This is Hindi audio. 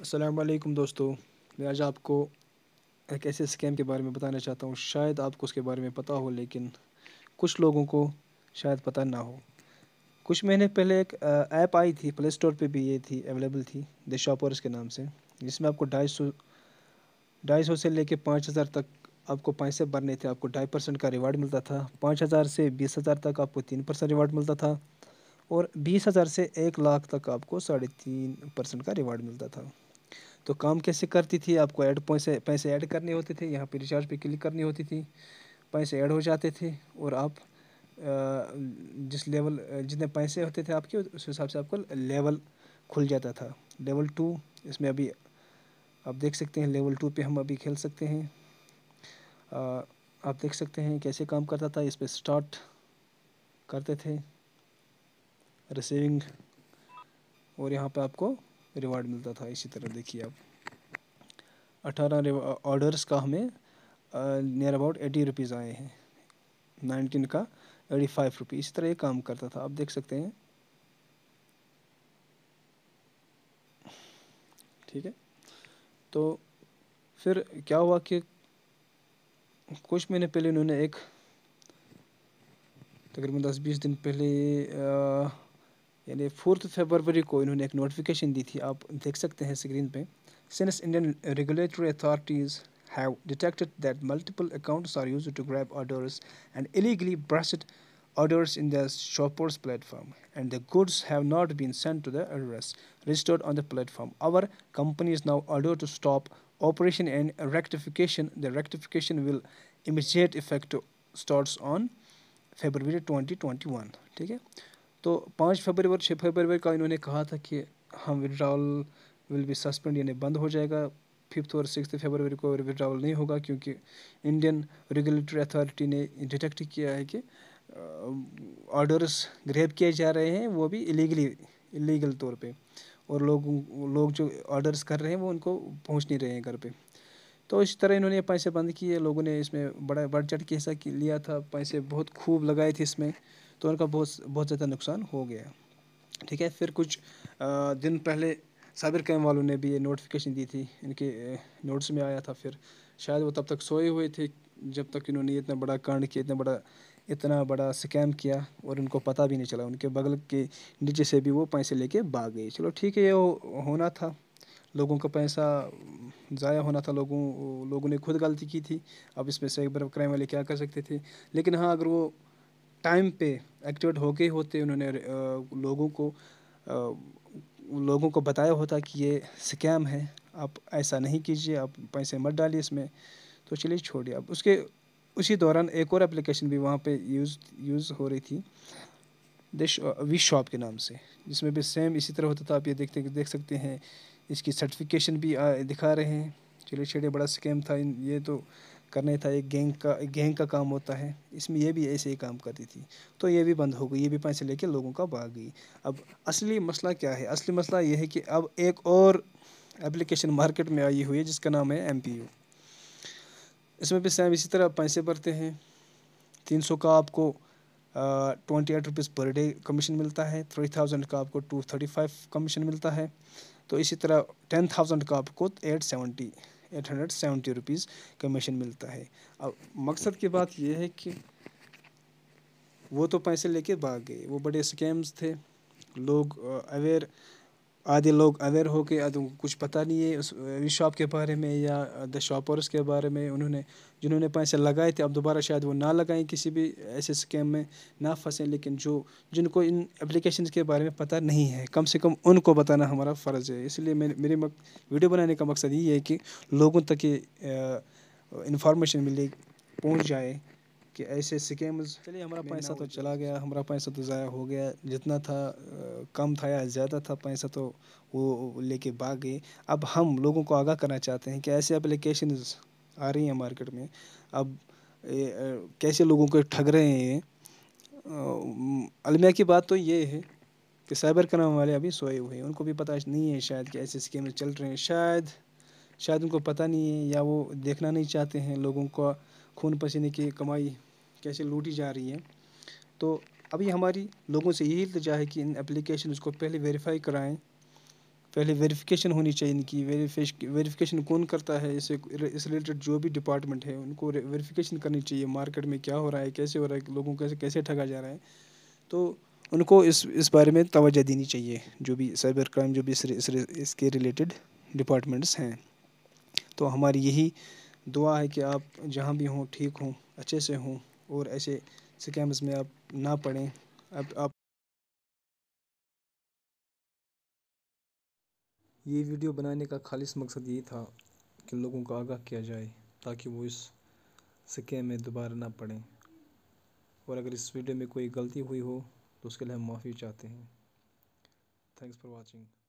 असलकम दोस्तों मैं आज आपको एक ऐसे स्कैम के बारे में बताना चाहता हूँ शायद आपको उसके बारे में पता हो लेकिन कुछ लोगों को शायद पता ना हो कुछ महीने पहले एक ऐप आई थी प्ले स्टोर पर भी ये थी अवेलेबल थी द शॉपर्स के नाम से जिसमें आपको ढाई सौ ढाई सौ से लेके पाँच हज़ार तक आपको पैसे भरने थे आपको ढाई परसेंट का रिवार्ड मिलता था पाँच हज़ार से बीस हज़ार तक आपको तीन परसेंट रिवार्ड मिलता था और बीस हज़ार से एक लाख तक आपको साढ़े तीन परसेंट का रिवार्ड मिलता था तो काम कैसे करती थी आपको ऐड पैसे पैसे ऐड करने होते थे यहाँ पे रिचार्ज पे क्लिक करनी होती थी पैसे ऐड हो जाते थे और आप जिस लेवल जितने पैसे होते थे आपके उस हिसाब से आपको लेवल खुल जाता था लेवल टू इसमें अभी आप देख सकते हैं लेवल टू पे हम अभी खेल सकते हैं आप देख सकते हैं कैसे काम करता था इस पर स्टार्ट करते थे रिसीविंग और यहाँ पे आपको रिवार्ड मिलता था इसी तरह देखिए आप अठारह ऑर्डर्स का हमें नियर अबाउट एटी रुपीज़ आए हैं नाइनटीन का एटी फाइव रुपीज़ इसी तरह ये काम करता था आप देख सकते हैं ठीक है तो फिर क्या हुआ कि कुछ महीने पहले इन्होंने एक तकरीबन दस बीस दिन पहले आ, यानी फोर्थ फरवरी को इन्होंने एक नोटिफिकेशन दी थी आप देख सकते हैं स्क्रीन पे since Indian regulatory authorities have detected that multiple accounts are used to grab orders and illegally bracket orders in the shoppers platform and the goods have not been sent to the address registered on the platform our company is now ordered to stop operation and rectification the rectification will immediate effect starts on february 2021 ठीक है तो पाँच फरवरी और छः फरवरी का इन्होंने कहा था कि हम विड्रावल विल बी सस्पेंड यानी बंद हो जाएगा फिफ्थ और सिक्स फरवरी को विड्रावल नहीं होगा क्योंकि इंडियन रेगुलेटरी अथॉरिटी ने डिटेक्ट किया है कि ऑर्डर्स ग्रेप किए जा रहे हैं वो भी इलीगली इलीगल तौर पे और लोग लोग जो ऑर्डर्स कर रहे हैं वो उनको पहुंच नहीं रहे हैं घर पे तो इस तरह इन्होंने पैसे बंद किए लोगों ने इसमें बड़ा बढ़ चढ़ के हिस्सा लिया था पैसे बहुत खूब लगाए थे इसमें तो उनका बहुत बहुत ज़्यादा नुकसान हो गया ठीक है फिर कुछ दिन पहले साबिर कैम वालों ने भी ये नोटिफिकेशन दी थी इनके नोट्स में आया था फिर शायद वो तब तक सोए हुए थे जब तक इन्होंने इतना बड़ा कांड किया इतना बड़ा इतना बड़ा स्कैम किया और उनको पता भी नहीं चला उनके बगल के नीचे से भी वो पैसे लेके भाग गए चलो ठीक है ये होना था लोगों का पैसा ज़ाया होना था लोगों लोगों ने खुद गलती की थी अब इसमें से एक बार क्राइम वाले क्या कर सकते थे लेकिन हाँ अगर वो टाइम पे एक्टिवेट हो ही होते उन्होंने लोगों को लोगों को बताया होता कि ये स्कैम है आप ऐसा नहीं कीजिए आप पैसे मत डालिए इसमें तो चलिए छोड़िए अब उसके उसी दौरान एक और एप्लीकेशन भी वहाँ पे यूज़ यूज़ हो रही थी दिश वी शॉप के नाम से जिसमें भी सेम इसी तरह होता था आप ये देखते देख सकते हैं इसकी सर्टिफिकेशन भी आ, दिखा रहे हैं चलिए छेड़े बड़ा स्कैम था ये तो करने था एक गैंग का एक गैंग का काम होता है इसमें ये भी ऐसे ही काम करती थी तो ये भी बंद हो गई ये भी पैसे लेके लोगों का भाग गई अब असली मसला क्या है असली मसला ये है कि अब एक और एप्लीकेशन मार्केट में आई हुई है जिसका नाम है एम इसमें भी सैम इसी तरह पैसे भरते हैं तीन सौ का आपको twenty eight rupees per day commission मिलता है थ्री थाउजेंड का आपको टू थर्टी फाइव कमीशन मिलता है तो इसी तरह टेन थाउजेंड का आपको eight seventy eight hundred seventy rupees commission मिलता है अब मकसद की बात यह है कि वो तो पैसे लेके भाग गए वो बड़े स्कैम्स थे लोग अवेयर आधे लोग अवेयर हो के कुछ पता नहीं है उस शॉप के बारे में या द शॉपर्स के बारे में उन्होंने जिन्होंने पैसे लगाए थे अब दोबारा शायद वो ना लगाएं किसी भी ऐसे स्कैम में ना फंसें लेकिन जो जिनको इन एप्लीकेशन के बारे में पता नहीं है कम से कम उनको बताना हमारा फ़र्ज़ है इसलिए मेरे मेरे मक, वीडियो बनाने का मकसद ये है कि लोगों तक ये इन्फॉर्मेशन मिले पहुँच जाए कि ऐसे स्कैम्स चलिए हमारा पैसा तो चला गया हमारा पैसा तो ज़ाया हो गया जितना था कम था या ज़्यादा था पैसा तो वो लेके भाग गए अब हम लोगों को आगाह करना चाहते हैं कि ऐसे अप्लीकेशन आ रही हैं मार्केट में अब कैसे लोगों को ठग रहे हैं अलमिया की बात तो ये है कि साइबर क्राइम वाले अभी सोए हुए हैं उनको भी पता नहीं है शायद कि ऐसे स्कीमें चल रहे हैं शायद शायद उनको पता नहीं है या वो देखना नहीं चाहते हैं लोगों का खून पसीने की कमाई कैसे लूटी जा रही है तो अभी हमारी लोगों से यही इल्तजा है कि इन एप्लीकेशन को पहले वेरीफाई कराएँ पहले वेरिफिकेशन होनी चाहिए इनकी वेरीफिकेशन कौन करता है इसे इस रिलेटेड जो भी डिपार्टमेंट है उनको वेरीफिकेशन करनी चाहिए मार्केट में क्या हो रहा है कैसे हो रहा है लोगों को कैसे ठगा जा रहा है तो उनको इस इस बारे में तोजह देनी चाहिए जो भी साइबर क्राइम जो भी इस, इस, इसके रिलेटेड डिपार्टमेंट्स हैं तो हमारी यही दुआ है कि आप जहाँ भी हों ठीक हों अच्छे से हों और ऐसे स्कैम्स में आप ना पड़ें अब आप ये वीडियो बनाने का खालिश मकसद ये था कि लोगों को आगाह किया जाए ताकि वो इस स्कैम में दोबारा ना पड़ें और अगर इस वीडियो में कोई गलती हुई हो तो उसके लिए हम माफ़ी चाहते हैं थैंक्स फॉर वॉचिंग